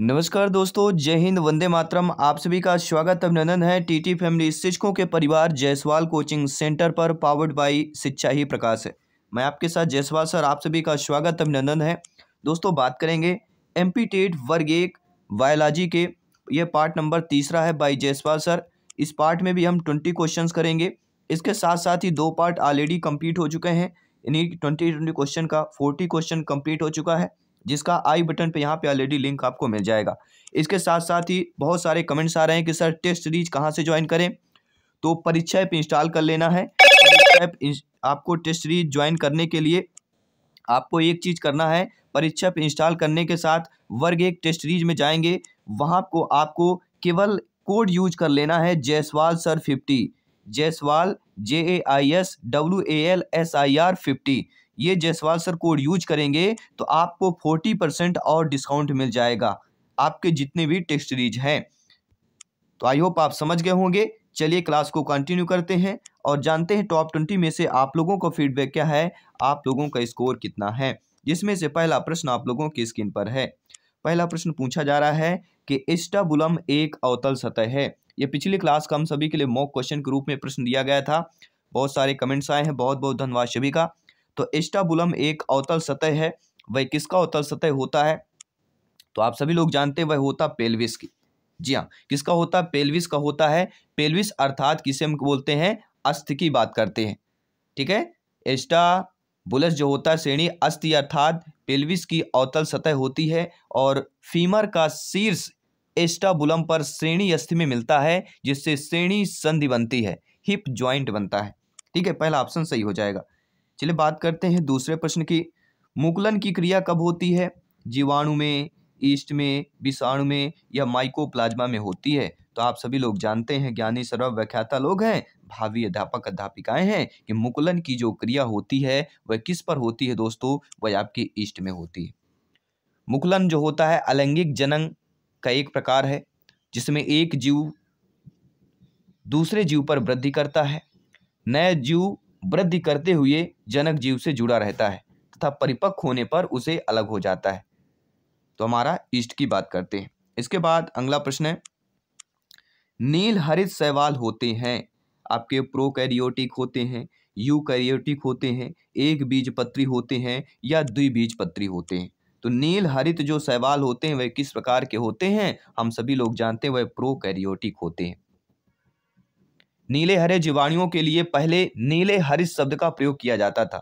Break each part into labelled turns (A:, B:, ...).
A: नमस्कार दोस्तों जय हिंद वंदे मातरम आप सभी का स्वागत अभिनंदन है टीटी फैमिली शिक्षकों के परिवार जयसवाल कोचिंग सेंटर पर पावर्ड बाई शिक्षा ही प्रकाश है मैं आपके साथ जयसवाल सर आप सभी का स्वागत अभिनंदन है दोस्तों बात करेंगे एम पी टेट वर्ग एक बायोलॉजी के ये पार्ट नंबर तीसरा है बाई जयसवाल सर इस पार्ट में भी हम ट्वेंटी क्वेश्चन करेंगे इसके साथ साथ ही दो पार्ट ऑलरेडी कम्प्लीट हो चुके हैं इन्हीं ट्वेंटी ट्वेंटी क्वेश्चन का फोर्टी क्वेश्चन कम्प्लीट हो चुका है जिसका आई बटन पे यहाँ पे ऑलरेडी लिंक आपको मिल जाएगा इसके साथ साथ ही बहुत सारे कमेंट्स आ रहे हैं कि सर टेस्ट सीरीज कहाँ से ज्वाइन करें तो परीक्षा ऐप इंस्टॉल कर लेना है परीक्षा ऐप आपको टेस्ट सीरीज ज्वाइन करने के लिए आपको एक चीज़ करना है परीक्षा ऐप इंस्टॉल करने के साथ वर्ग एक टेस्ट सीरीज में जाएंगे वहाँ को आपको केवल कोड यूज कर लेना है Jaiswal sir fifty Jaiswal J A I S W A L S I R fifty ये जयसवाल सर कोड यूज करेंगे तो आपको फोर्टी परसेंट और डिस्काउंट मिल जाएगा आपके जितने भी टेक्स्ट रीज हैं तो आई होप आप समझ गए होंगे चलिए क्लास को कंटिन्यू करते हैं और जानते हैं टॉप ट्वेंटी में से आप लोगों का फीडबैक क्या है आप लोगों का स्कोर कितना है जिसमें से पहला प्रश्न आप लोगों की स्क्रीन पर है पहला प्रश्न पूछा जा रहा है कि इस्टाबुलम एक अवतल सतह है ये पिछली क्लास का हम सभी के लिए मॉक क्वेश्चन के रूप में प्रश्न दिया गया था बहुत सारे कमेंट्स आए हैं बहुत बहुत धन्यवाद सभी का तो एस्टाबुलम एक अवतल सतह है वह किसका अवतल सतह होता है तो आप सभी लोग जानते हैं वह होता पेल्विस की जी हाँ किसका होता है पेल्विस का होता है पेल्विस अर्थात किसे हम बोलते हैं अस्थि की बात करते हैं ठीक है एस्टा बुलस जो होता है श्रेणी अस्थि अर्थात पेल्विस की अवतल सतह होती है और फीमर का शीर्ष एस्टाबुलम पर श्रेणी अस्थि में मिलता है जिससे श्रेणी संधि बनती है हिप ज्वाइंट बनता है ठीक है पहला ऑप्शन सही हो जाएगा चलिए बात करते हैं दूसरे प्रश्न की मुकुलन की क्रिया कब होती है जीवाणु में ईस्ट में विषाणु में या माइकोप्लाज्मा में होती है तो आप सभी लोग जानते हैं ज्ञानी सर्व व्याख्याता लोग हैं भावी अध्यापक अध्यापिकाएं हैं कि मुकुलन की जो क्रिया होती है वह किस पर होती है दोस्तों वह आपके ईस्ट में होती है मुकुलन जो होता है अलैंगिक जनन का एक प्रकार है जिसमें एक जीव दूसरे जीव पर वृद्धि करता है नए जीव वृद्धि करते हुए जनक जीव से जुड़ा रहता है तथा परिपक्व होने पर उसे अलग हो जाता है तो हमारा ईष्ट की बात करते हैं इसके बाद अगला प्रश्न है नील हरित सवाल होते हैं आपके प्रोकैरियोटिक होते हैं यूकैरियोटिक होते हैं एक बीज पत्री होते हैं या पत्री होते हैं तो नील हरित जो सवाल होते हैं वह किस प्रकार के होते हैं हम सभी लोग जानते हैं वह प्रोकैरियोटिक होते हैं नीले हरे जीवाणियों के लिए पहले नीले हरित शब्द का प्रयोग किया जाता था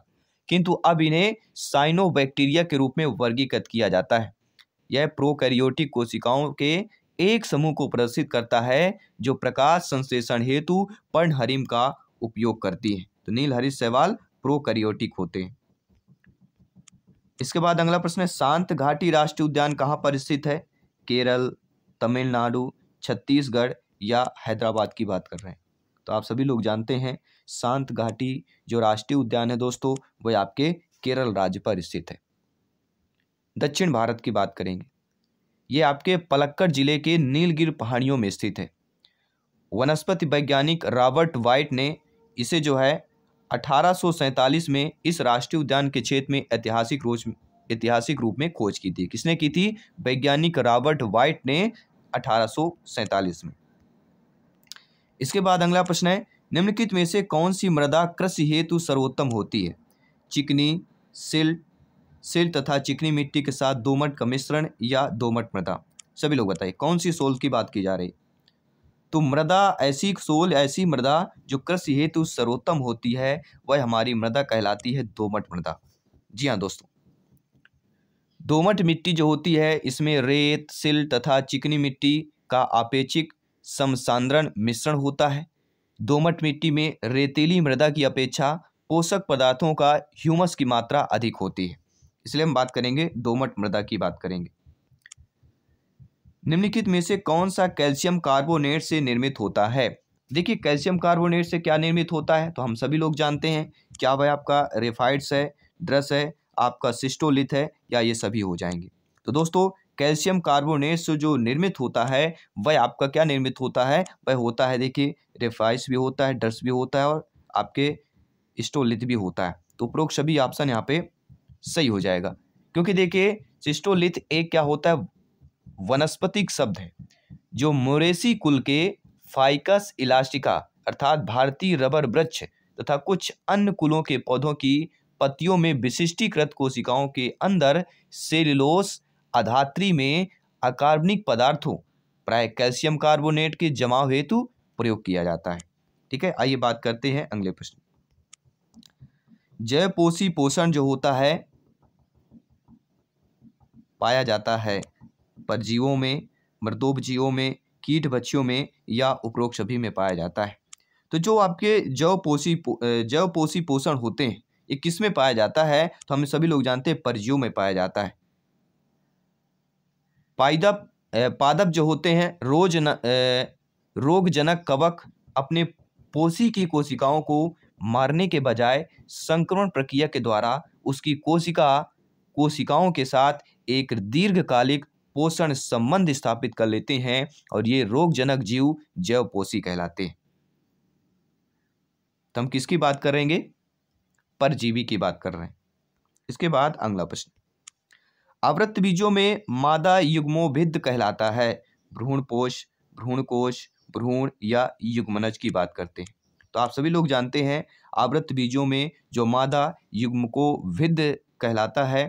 A: किंतु अब इन्हें साइनोबैक्टीरिया के रूप में वर्गीकृत किया जाता है यह प्रोकैरियोटिक कोशिकाओं के एक समूह को प्रदर्शित करता है जो प्रकाश संश्लेषण हेतु पर्णहरिम का उपयोग करती है तो नील हरित सवाल प्रोकैरियोटिक होते हैं इसके बाद अगला प्रश्न है शांत घाटी राष्ट्रीय उद्यान कहाँ पर स्थित है केरल तमिलनाडु छत्तीसगढ़ या हैदराबाद की बात कर रहे हैं तो आप सभी लोग जानते हैं शांत घाटी जो राष्ट्रीय उद्यान है दोस्तों वह आपके केरल राज्य पर स्थित है दक्षिण भारत की बात करेंगे ये आपके पलक्कड़ जिले के नीलगिर पहाड़ियों में स्थित है वनस्पति वैज्ञानिक रॉबर्ट वाइट ने इसे जो है अठारह में इस राष्ट्रीय उद्यान के क्षेत्र में ऐतिहासिक रोज ऐतिहासिक रूप में खोज की थी किसने की थी वैज्ञानिक रॉबर्ट वाइट ने अठारह में इसके बाद अगला प्रश्न है निम्नलिखित में से कौन सी मृदा कृषि हेतु सर्वोत्तम होती है चिकनी सिल्ट सिल्ट तथा चिकनी मिट्टी के साथ दोमट का मिश्रण या दोमट मृदा सभी लोग बताइए कौन सी सोल की बात की जा रही तो मृदा ऐसी सोल ऐसी मृदा जो कृषि हेतु सर्वोत्तम होती है वह हमारी मृदा कहलाती है दोमट मृदा जी हाँ दोस्तों दोमट मिट्टी जो होती है इसमें रेत सिल तथा चिकनी मिट्टी का अपेक्षिक समसांद्रण मिश्रण होता है दोमट मिट्टी में रेतीली मृदा की अपेक्षा पोषक पदार्थों का ह्यूमस की मात्रा अधिक होती है इसलिए हम बात करेंगे दोमट मृदा की बात करेंगे निम्नलिखित में से कौन सा कैल्शियम कार्बोनेट से निर्मित होता है देखिए कैल्शियम कार्बोनेट से क्या निर्मित होता है तो हम सभी लोग जानते हैं क्या वह आपका रेफाइड्स है ड्रस है आपका सिस्टोलिथ है या ये सभी हो जाएंगे तो दोस्तों कैल्शियम कार्बोनेट से जो निर्मित होता है वह आपका क्या निर्मित होता है वह होता है देखिए रेफाइस भी होता है डर्स भी होता है और आपके स्टोलिथ भी होता है तो उपरोक्त सभी ऑप्शन यहाँ पे सही हो जाएगा क्योंकि देखिए सिस्टोलिथ एक क्या होता है वनस्पतिक शब्द है जो मोरेसी कुल के फाइकस इलास्टिका अर्थात भारतीय रबर वृक्ष तथा कुछ अन्य कुलों के पौधों की पत्तियों में विशिष्टीकृत कोशिकाओं के अंदर सेलुलोस अधात्री में अकार्बनिक पदार्थों प्राय कैल्शियम कार्बोनेट के जमाव हेतु प्रयोग किया जाता है ठीक है आइए बात करते हैं अगले प्रश्न जयपोषी पोषण जो होता है पाया जाता है परजीवों में मृदोपजीवों में कीट बच्चियों में या उपरोक्त सभी में पाया जाता है तो जो आपके जव पोषी जव पोषी पोषण होते हैं ये किस में पाया जाता है तो हम सभी लोग जानते हैं परजीव में पाया जाता है पादप पादप जो होते हैं रोज न रोगजनक कवक अपने पोसी की कोशिकाओं को मारने के बजाय संक्रमण प्रक्रिया के द्वारा उसकी कोशिका कोशिकाओं के साथ एक दीर्घकालिक पोषण संबंध स्थापित कर लेते हैं और ये रोगजनक जीव जैव जैवपोषी कहलाते हैं तो हम किसकी बात करेंगे परजीवी की बात कर रहे हैं इसके बाद अगला प्रश्न आवृत्त बीजों में मादा युग्मोभिद कहलाता है भ्रूणपोष भ्रूणकोश भ्रूण या युग्मनज की बात करते हैं तो आप सभी लोग जानते हैं आवृत्त बीजों में जो मादा युग्म को विद कहलाता है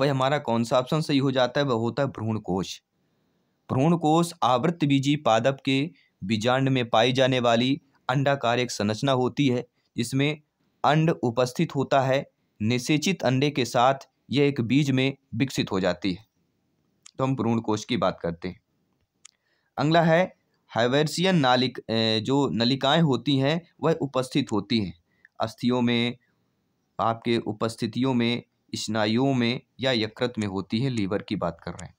A: वह हमारा कौन सा ऑप्शन सही हो जाता है वह होता है भ्रूणकोश भ्रूणकोश आवृत्त बीजी पादप के बीजांड में पाई जाने वाली अंडाकार एक संरचना होती है जिसमें अंड उपस्थित होता है निषेचित अंडे के साथ यह एक बीज में विकसित हो जाती है तो हम भ्रूण कोश की बात करते हैं अगला है हाइवर्सियन नालिक जो नलिकाएं होती हैं वह उपस्थित होती हैं अस्थियों में आपके उपस्थितियों में स्नायुओं में या यकृत में होती है लीवर की बात कर रहे हैं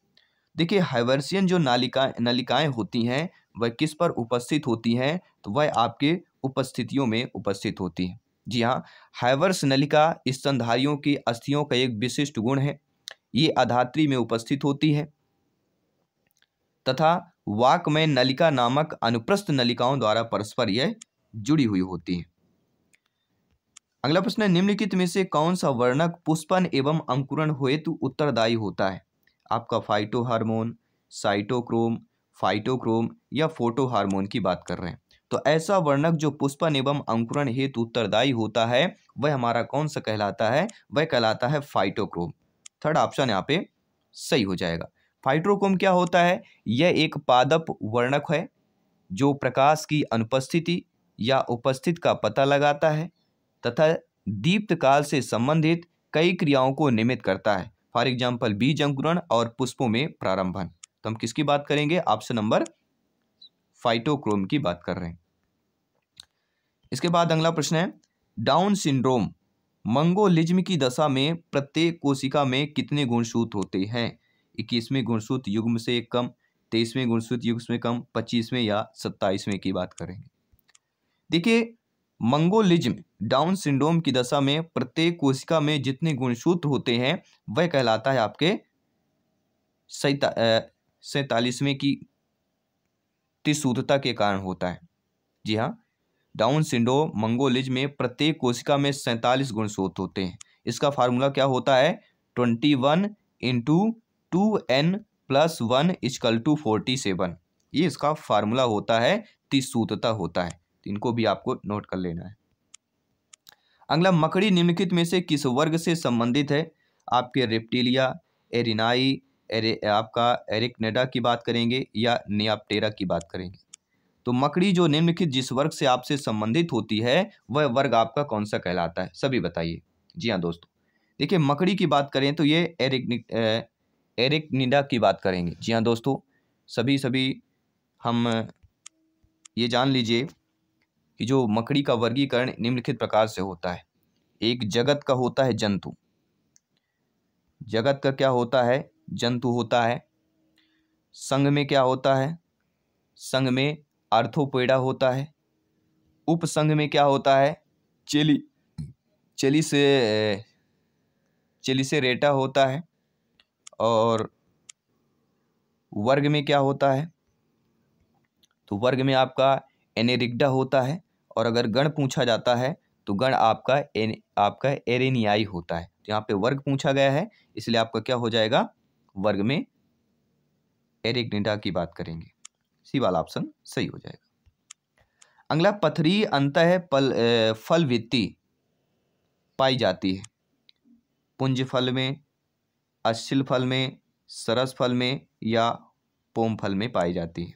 A: देखिए हाइवर्सियन जो नालिकाएं नलिकाएं होती हैं वह किस पर उपस्थित होती हैं तो वह आपके उपस्थितियों में उपस्थित होती हैं जी हाँ हाइवर्स नलिका स्तनधारियों की अस्थियों का एक विशिष्ट गुण है ये अधात्री में उपस्थित होती है तथा वाक में नलिका नामक अनुप्रस्थ नलिकाओं द्वारा परस्पर यह जुड़ी हुई होती है अगला प्रश्न है निम्नलिखित में से कौन सा वर्णक पुष्पन एवं अंकुरण हेतु उत्तरदायी होता है आपका फाइटोहार्मोन साइटोक्रोम फाइटोक्रोम या फोटोहार्मोन की बात कर रहे हैं तो ऐसा वर्णक जो पुष्पन एवं अंकुरण हेतु उत्तरदायी होता है वह हमारा कौन सा कहलाता है वह कहलाता है फाइटोक्रोम थर्ड ऑप्शन यहाँ पे सही हो जाएगा फाइट्रोक्रोम क्या होता है यह एक पादप वर्णक है जो प्रकाश की अनुपस्थिति या उपस्थित का पता लगाता है तथा दीप्त काल से संबंधित कई क्रियाओं को निमित करता है फॉर एग्जाम्पल बीज अंकुरण और पुष्पों में प्रारंभन तो हम किसकी बात करेंगे ऑप्शन नंबर फाइटोक्रोम की बात कर रहे हैं इसके बाद अगला प्रश्न है डाउन सिंड्रोम मंगोलिज्म की दशा में प्रत्येक कोशिका में कितने गुणसूत होते हैं इक्कीसवें गुणसूत युग्म से एक कम तेईसवें गुणसूत युग्म से कम पच्चीसवें या सत्ताईसवें की बात करेंगे देखिए मंगोलिज्म डाउन सिंड्रोम की दशा में प्रत्येक कोशिका में जितने गुणसूत्र होते हैं वह कहलाता है आपके सैतालीसवें की पुष्टि शुद्धता के कारण होता है जी हाँ डाउन सिंडो मंगोलिज में प्रत्येक कोशिका में सैंतालीस गुणसूत्र होते हैं इसका फार्मूला क्या होता है twenty one into two n plus one is equal to forty seven ये इसका फार्मूला होता है त्रिसूत्रता होता है इनको भी आपको नोट कर लेना है अगला मकड़ी निम्नलिखित में से किस वर्ग से संबंधित है आपके रेप्टिलिया एरिनाई एरे आपका एरिकनेडा की बात करेंगे या नियापटेरा की बात करेंगे तो मकड़ी जो निम्नलिखित जिस वर्ग से आपसे संबंधित होती है वह वर्ग आपका कौन सा कहलाता है सभी बताइए जी हाँ दोस्तों देखिए मकड़ी की बात करें तो ये एरिक एरिकनिडा की बात करेंगे जी हाँ दोस्तों सभी सभी हम ये जान लीजिए कि जो मकड़ी का वर्गीकरण निम्नलिखित प्रकार से होता है एक जगत का होता है जंतु जगत का क्या होता है जंतु होता है संघ में क्या होता है संघ में आर्थोपेडा होता है उपसंघ में क्या होता है चेली चेली से चेली से रेटा होता है और वर्ग में क्या होता है तो वर्ग में आपका एनेरिग्डा होता है और अगर गण पूछा जाता है तो गण आपका एन आपका एरेनियाई होता है तो यहाँ पे वर्ग पूछा गया है इसलिए आपका क्या हो जाएगा वर्ग में एरिक की बात करेंगे सी वाला ऑप्शन सही हो जाएगा अगला पथरी अंत है पल फल वित्ती पाई जाती है पुंज फल में अश्चिल फल में सरस फल में या पोम फल में पाई जाती है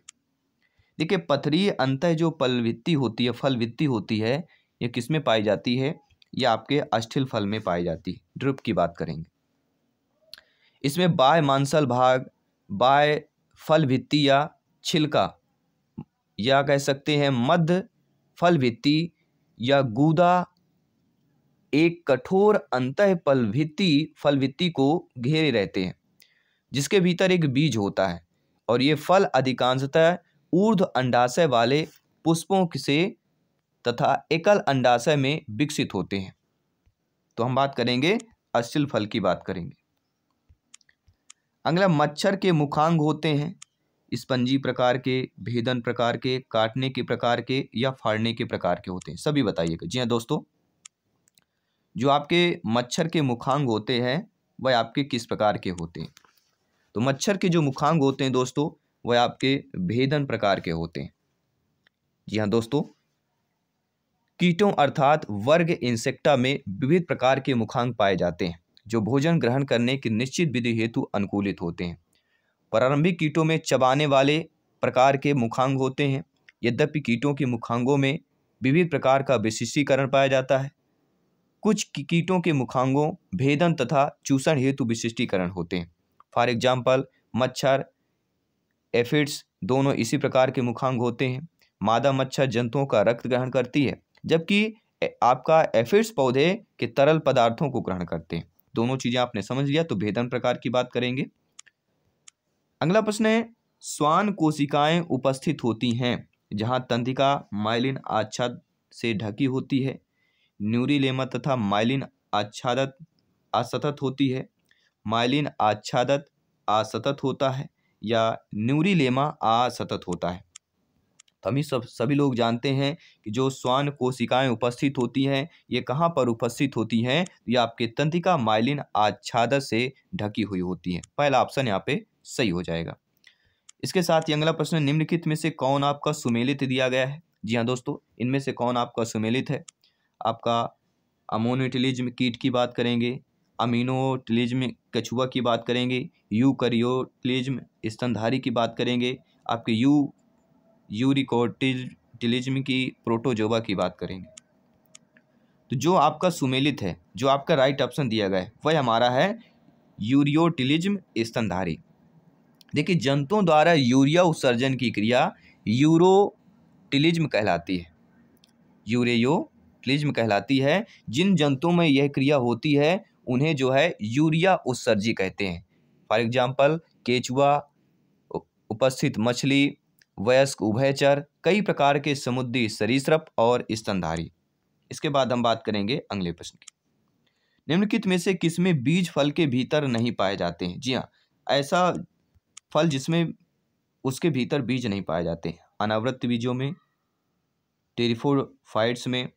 A: देखिए पथरी अंत जो पलवित्ती होती है वित्ती होती है ये किस में पाई जाती है ये आपके अष्टिल फल में पाई जाती है ड्रुप की बात करेंगे इसमें बाह्य मांसल भाग बाह्य फल भित्ति या छिलका या कह सकते हैं मध्य फल भित्ति या गूदा एक कठोर अंत फल भित्ति फल भित्ति को घेरे रहते हैं जिसके भीतर एक बीज होता है और ये फल अधिकांशतः ऊर्ध अंडाशय वाले पुष्पों से तथा एकल अंडाशय में विकसित होते हैं तो हम बात करेंगे अश्चिल फल की बात करेंगे अगला मच्छर के मुखांग होते हैं स्पंजी प्रकार के भेदन प्रकार के काटने के प्रकार के या फाड़ने के प्रकार के होते हैं सभी बताइएगा जी हाँ दोस्तों जो आपके मच्छर के मुखांग होते हैं वह आपके किस प्रकार के होते हैं तो मच्छर के जो मुखांग होते हैं दोस्तों वह आपके भेदन प्रकार के होते हैं जी हाँ दोस्तों कीटों अर्थात वर्ग इंसेक्टा में विविध प्रकार के मुखांग पाए जाते हैं जो भोजन ग्रहण करने की निश्चित विधि हेतु अनुकूलित होते हैं प्रारंभिक कीटों में चबाने वाले प्रकार के मुखांग होते हैं यद्यपि कीटों के मुखांगों में विविध प्रकार का विशिष्टीकरण पाया जाता है कुछ कीटों के मुखांगों भेदन तथा चूषण हेतु विशिष्टीकरण होते हैं फॉर एग्जाम्पल मच्छर एफिड्स दोनों इसी प्रकार के मुखांग होते हैं मादा मच्छर जंतुओं का रक्त ग्रहण करती है जबकि आपका एफिड्स पौधे के तरल पदार्थों को ग्रहण करते हैं दोनों चीज़ें आपने समझ लिया तो भेदन प्रकार की बात करेंगे अगला प्रश्न है स्वान कोशिकाएं उपस्थित होती हैं जहां तंत्रिका माइलिन आच्छाद से ढकी होती है न्यूरीलेमा तथा माइलिन आच्छादत असतत होती है माइलिन आच्छादत असतत होता है या लेमा असतत होता है हम ही सब सभी लोग जानते हैं कि जो श्वान कोशिकाएं उपस्थित होती हैं ये कहाँ पर उपस्थित होती हैं ये आपके तंत्रिका माइलिन आच्छादन से ढकी हुई होती हैं पहला ऑप्शन यहाँ पे सही हो जाएगा इसके साथ ही अगला प्रश्न निम्नलिखित में से कौन आपका सुमेलित दिया गया है जी हाँ दोस्तों इनमें से कौन आपका सुमेलित है आपका अमोनोटिलिज्म कीट की बात करेंगे अमीनोटिलिज्म कछुआ की बात करेंगे यू करियोटिलिज्म स्तनधारी की बात करेंगे आपके यू यूरिकोटिलिज्म की प्रोटोजोबा की बात करेंगे तो जो आपका सुमेलित है जो आपका राइट ऑप्शन दिया गया है वह हमारा है यूरियोटिलिज्म स्तनधारी देखिए जंतुओं द्वारा यूरिया उत्सर्जन की क्रिया यूरोटिलिज्म कहलाती है यूरेयोटिलिज्म कहलाती है जिन जंतुओं में यह क्रिया होती है उन्हें जो है यूरिया उत्सर्जी कहते हैं फॉर एग्जाम्पल केचुआ उपस्थित मछली वयस्क उभयचर कई प्रकार के समुद्री सरीसृप और स्तनधारी इसके बाद हम बात करेंगे अगले प्रश्न की निम्नलिखित में से किसमें बीज फल के भीतर नहीं पाए जाते हैं जी हाँ ऐसा फल जिसमें उसके भीतर बीज नहीं पाए जाते हैं अनावृत बीजों में टेरिफोफाइट्स में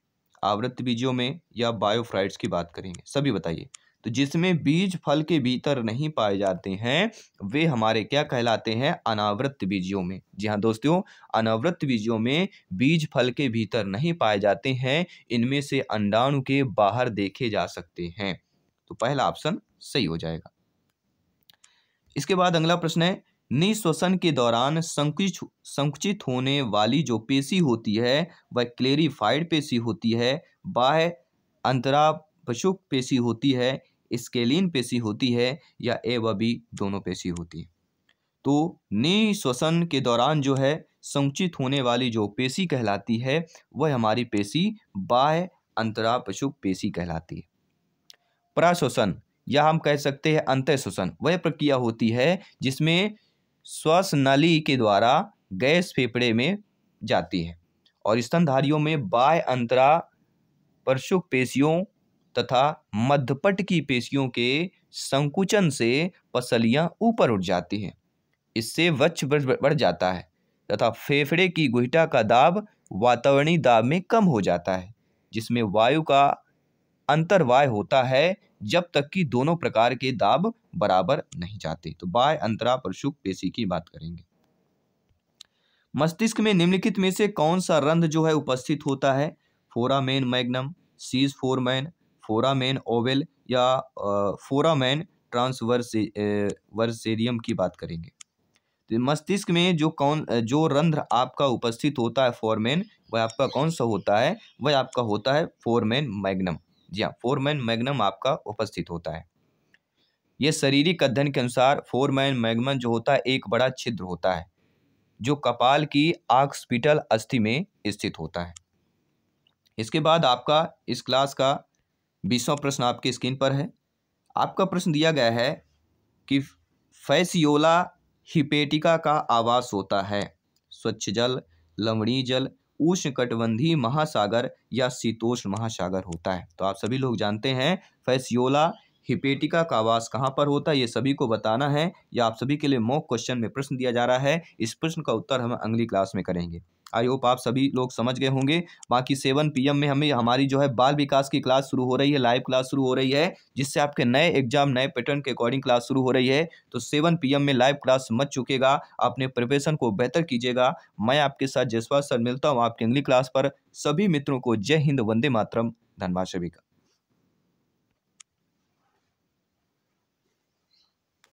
A: आवृत बीजों में या बायोफ्राइट्स की बात करेंगे सभी बताइए तो जिसमें बीज फल के भीतर नहीं पाए जाते हैं वे हमारे क्या कहलाते हैं अनावृत बीजियों में जी हाँ दोस्तों अनावृत बीजियों में बीज फल के भीतर नहीं पाए जाते हैं इनमें से अंडाणु के बाहर देखे जा सकते हैं तो पहला ऑप्शन सही हो जाएगा इसके बाद अगला प्रश्न है निश्वसन के दौरान संकुचित संकुचित होने वाली जो पेशी होती है वह क्लेरिफाइड पेशी होती है बाह्य अंतरा पशुक पेशी होती है स्केलिन पेशी होती है या ए व बी दोनों पेशी होती है तो निश्वसन के दौरान जो है संचित होने वाली जो पेशी कहलाती है वह हमारी पेशी बाह्य अंतरापशुक पेशी कहलाती है प्राश्वसन या हम कह सकते हैं अंत श्वसन वह प्रक्रिया होती है जिसमें श्वास नली के द्वारा गैस फेफड़े में जाती है और स्तनधारियों में बाह्य अंतरा परशुक पेशियों तथा मध्यपट की पेशियों के संकुचन से पसलियां ऊपर उठ जाती हैं इससे वच्छ बढ़ जाता है तथा फेफड़े की गुहिटा का दाब वातावरणीय दाब में कम हो जाता है जिसमें वायु का अंतर्वाय होता है जब तक कि दोनों प्रकार के दाब बराबर नहीं जाते तो बाय अंतरा प्रसुक पेशी की बात करेंगे मस्तिष्क में निम्नलिखित में से कौन सा रंध जो है उपस्थित होता है फोरामेन मैग्नम सीज फोरमैन फोरामेन ओवेल या फोरामेन ट्रांसवर्से वर्सेरियम की बात करेंगे तो मस्तिष्क में जो कौन जो रंध्र आपका उपस्थित होता है फोरमेन वह आपका कौन सा होता है वह आपका होता है फोरमेन मैग्नम जी हाँ फोरमेन मैग्नम आपका उपस्थित होता है यह शारीरिक अध्ययन के अनुसार फोरमेन मैग्नम जो होता है एक बड़ा छिद्र होता है जो कपाल की आक्सपिटल अस्थि में स्थित होता है इसके बाद आपका इस क्लास का बीसवा प्रश्न आपके स्क्रीन पर है आपका प्रश्न दिया गया है कि फैसियोला हिपेटिका का आवास होता है स्वच्छ जल लवणीय जल उष्ण कटबंधी महासागर या शीतोष्ण महासागर होता है तो आप सभी लोग जानते हैं फैसियोला हिपेटिका का आवास कहाँ पर होता है ये सभी को बताना है या आप सभी के लिए मॉक क्वेश्चन में प्रश्न दिया जा रहा है इस प्रश्न का उत्तर हम अगली क्लास में करेंगे आई होप आप सभी लोग समझ गए होंगे बाकी सेवन पी में हमें हमारी जो है बाल विकास की क्लास शुरू हो रही है लाइव क्लास शुरू हो रही है जिससे आपके नए एग्जाम नए पैटर्न के अकॉर्डिंग क्लास शुरू हो रही है तो सेवन पी में लाइव क्लास मच चुकेगा अपने प्रिपरेशन को बेहतर कीजिएगा मैं आपके साथ जसवाल सर मिलता हूँ आपकी अगली क्लास पर सभी मित्रों को जय हिंद वंदे मातरम धनबाद सभी का